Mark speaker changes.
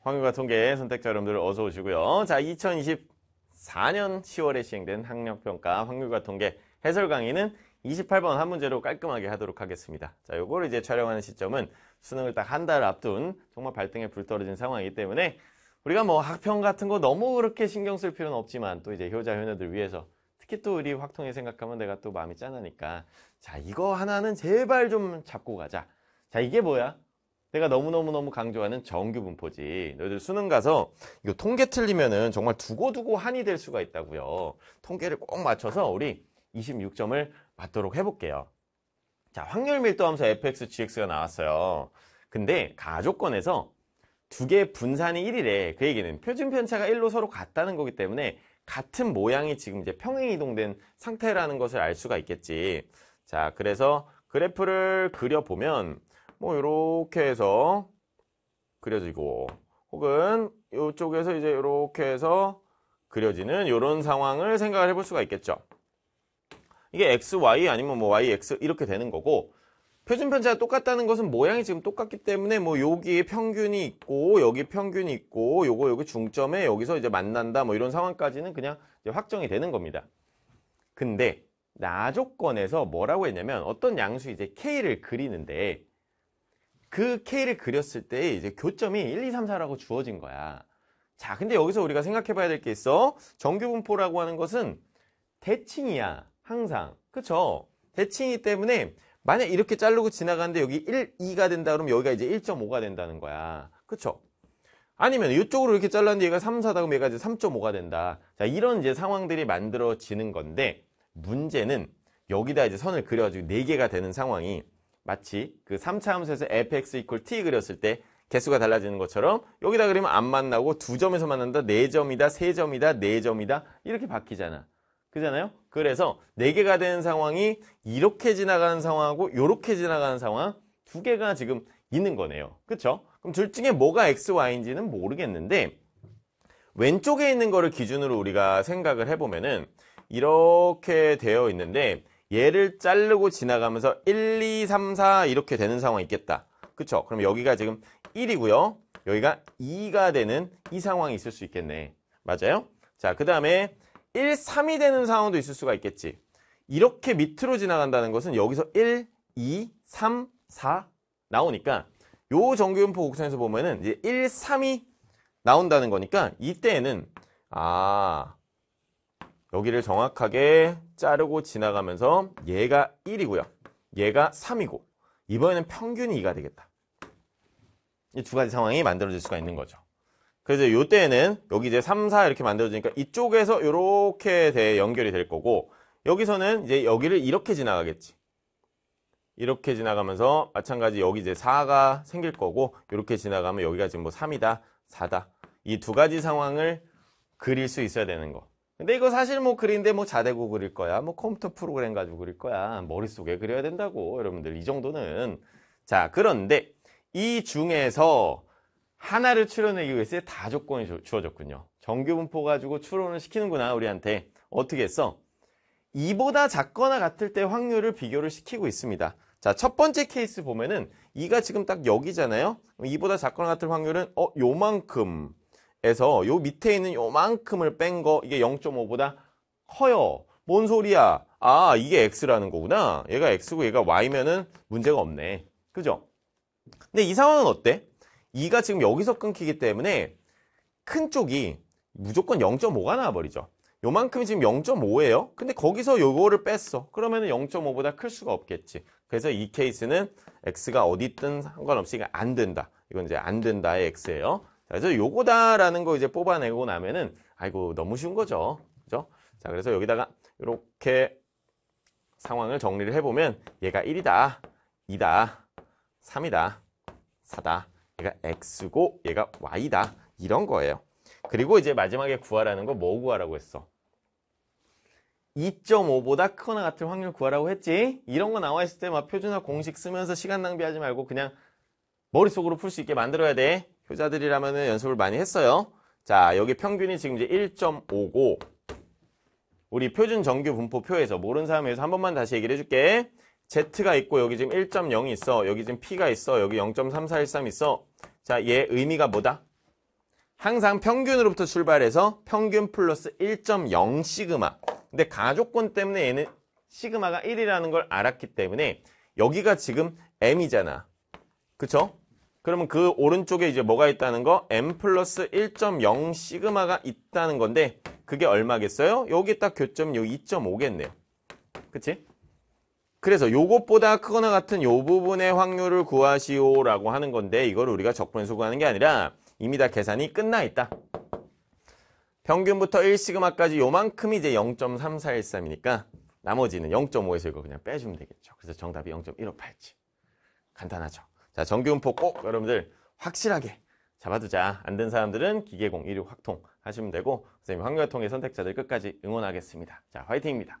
Speaker 1: 황유가 통계 선택자 여러분들 어서 오시고요. 자, 2024년 10월에 시행된 학력평가 황유가 통계 해설 강의는 28번 한 문제로 깔끔하게 하도록 하겠습니다. 자, 요거를 이제 촬영하는 시점은 수능을 딱 한 달 앞둔 정말 발등에 불 떨어진 상황이기 때문에 우리가 뭐 학평 같은 거 너무 그렇게 신경 쓸 필요는 없지만 또 이제 효자 효녀들 위해서 특히 또 우리 확통에 생각하면 내가 또 마음이 짠하니까 자 이거 하나는 제발 좀 잡고 가자 자 이게 뭐야 내가 너무너무너무 강조하는 정규 분포지. 너희들 수능 가서 이거 통계 틀리면은 정말 두고두고 한이 될 수가 있다고요. 통계를 꼭 맞춰서 우리 26점을 받도록 해볼게요. 자, 확률 밀도 함수 fx, gx가 나왔어요. 근데 가조건에서 두 개의 분산이 1이래. 그 얘기는 표준 편차가 1로 서로 같다는 거기 때문에 같은 모양이 지금 이제 평행 이동된 상태라는 것을 알 수가 있겠지. 자, 그래서 그래프를 그려보면 뭐 이렇게 해서 그려지고 혹은 이쪽에서 이제 이렇게 해서 그려지는 이런 상황을 생각을 해볼 수가 있겠죠. 이게 x, y 아니면 뭐 y, x 이렇게 되는 거고 표준 편차가 똑같다는 것은 모양이 지금 똑같기 때문에 뭐 여기 에 평균이 있고 여기 평균이 있고 요거 여기 중점에 여기서 이제 만난다 뭐 이런 상황까지는 그냥 확정이 되는 겁니다. 근데 나조건에서 뭐라고 했냐면 어떤 양수 이제 k를 그리는데 그 K를 그렸을 때 이제 교점이 1, 2, 3, 4라고 주어진 거야. 자, 근데 여기서 우리가 생각해 봐야 될 게 있어. 정규분포라고 하는 것은 대칭이야. 항상. 그쵸? 대칭이기 때문에 만약 이렇게 자르고 지나가는데 여기 1, 2가 된다 그러면 여기가 이제 1.5가 된다는 거야. 그쵸? 아니면 이쪽으로 이렇게 잘랐는데 얘가 3, 4다 그럼 얘가 이제 3.5가 된다. 자, 이런 이제 상황들이 만들어지는 건데 문제는 여기다 이제 선을 그려가지고 4개가 되는 상황이 마치 그 3차 함수에서 fx equal t 그렸을 때 개수가 달라지는 것처럼 여기다 그리면 안 만나고 두 점에서 만난다, 네 점이다, 세 점이다, 네 점이다 이렇게 바뀌잖아. 그잖아요? 그래서 네 개가 되는 상황이 이렇게 지나가는 상황하고 이렇게 지나가는 상황 두 개가 지금 있는 거네요. 그쵸 그럼 둘 중에 뭐가 x, y인지는 모르겠는데 왼쪽에 있는 거를 기준으로 우리가 생각을 해보면은 이렇게 되어 있는데 얘를 자르고 지나가면서 1, 2, 3, 4 이렇게 되는 상황이 있겠다. 그쵸? 그럼 여기가 지금 1이고요. 여기가 2가 되는 이 상황이 있을 수 있겠네. 맞아요? 자, 그 다음에 1, 3이 되는 상황도 있을 수가 있겠지. 이렇게 밑으로 지나간다는 것은 여기서 1, 2, 3, 4 나오니까 요정규분포 곡선에서 보면은 이제 1, 3이 나온다는 거니까 이때에는 아 여기를 정확하게 자르고 지나가면서 얘가 1이고요. 얘가 3이고 이번에는 평균이 2가 되겠다. 이 두 가지 상황이 만들어질 수가 있는 거죠. 그래서 이때는 여기 이제 3, 4 이렇게 만들어지니까 이쪽에서 이렇게 돼 연결이 될 거고 여기서는 이제 여기를 이렇게 지나가겠지. 이렇게 지나가면서 마찬가지 여기 이제 4가 생길 거고 이렇게 지나가면 여기가 지금 뭐 3이다, 4다. 이 두 가지 상황을 그릴 수 있어야 되는 거. 근데 이거 사실 뭐 그린데 뭐 자대고 그릴 거야 뭐 컴퓨터 프로그램 가지고 그릴 거야 머릿속에 그려야 된다고 여러분들 이 정도는 자 그런데 이 중에서 하나를 출론하기 위해서 다 조건이 주어졌군요 정규분포 가지고 출원을 시키는구나 우리한테 어떻게 했어? 이보다 작거나 같을 때 확률을 비교를 시키고 있습니다. 자, 첫 번째 케이스 보면은 이가 지금 딱 여기잖아요. 이보다 작거나 같을 확률은 어 요만큼 에서 요 밑에 있는 요만큼을 뺀 거 이게 0.5보다 커요. 뭔 소리야? 아, 이게 x라는 거구나. 얘가 x고 얘가 y면은 문제가 없네. 그죠? 근데 이 상황은 어때? 2가 지금 여기서 끊기기 때문에 큰 쪽이 무조건 0.5가 나와버리죠. 요만큼이 지금 0.5예요. 근데 거기서 요거를 뺐어. 그러면 은 0.5보다 클 수가 없겠지. 그래서 이 케이스는 x가 어디 있든 상관없이 안 된다. 이건 이제 안 된다의 x예요. 그래서 요거다라는 거 이제 뽑아내고 나면은 아이고 너무 쉬운 거죠. 그죠? 자 그래서 여기다가 이렇게 상황을 정리를 해보면 얘가 1이다, 2다, 3이다, 4다, 얘가 x고 얘가 y다 이런 거예요. 그리고 이제 마지막에 구하라는 거 뭐 구하라고 했어? 2.5보다 크거나 같은 확률 구하라고 했지? 이런 거 나와 있을 때 막 표준화 공식 쓰면서 시간 낭비하지 말고 그냥 머릿속으로 풀 수 있게 만들어야 돼. 효자들이라면 연습을 많이 했어요. 자, 여기 평균이 지금 이제 1.5고 우리 표준 정규 분포표에서 모르는 사람에서 한 번만 다시 얘기를 해줄게. Z가 있고 여기 지금 1.0이 있어. 여기 지금 P가 있어. 여기 0.3413 있어. 자, 얘 의미가 뭐다? 항상 평균으로부터 출발해서 평균 플러스 1.0 시그마. 근데 가족권 때문에 얘는 시그마가 1이라는 걸 알았기 때문에 여기가 지금 M이잖아. 그쵸? 그러면 그 오른쪽에 이제 뭐가 있다는 거? m 플러스 1.0 시그마가 있다는 건데 그게 얼마겠어요? 여기 딱 교점 요 2.5겠네요. 그치? 그래서 요것보다 크거나 같은 요 부분의 확률을 구하시오라고 하는 건데 이걸 우리가 적분해서 구하는 게 아니라 이미 다 계산이 끝나 있다. 평균부터 1시그마까지 요만큼이 이제 0.3413이니까 나머지는 0.5에서 이거 그냥 빼주면 되겠죠. 그래서 정답이 0.1587. 간단하죠. 자, 정규음포 꼭 여러분들 확실하게 잡아두자. 안 된 사람들은 기계공, 1위 확통 하시면 되고 선생님 확률통의 선택자들 끝까지 응원하겠습니다. 자, 화이팅입니다.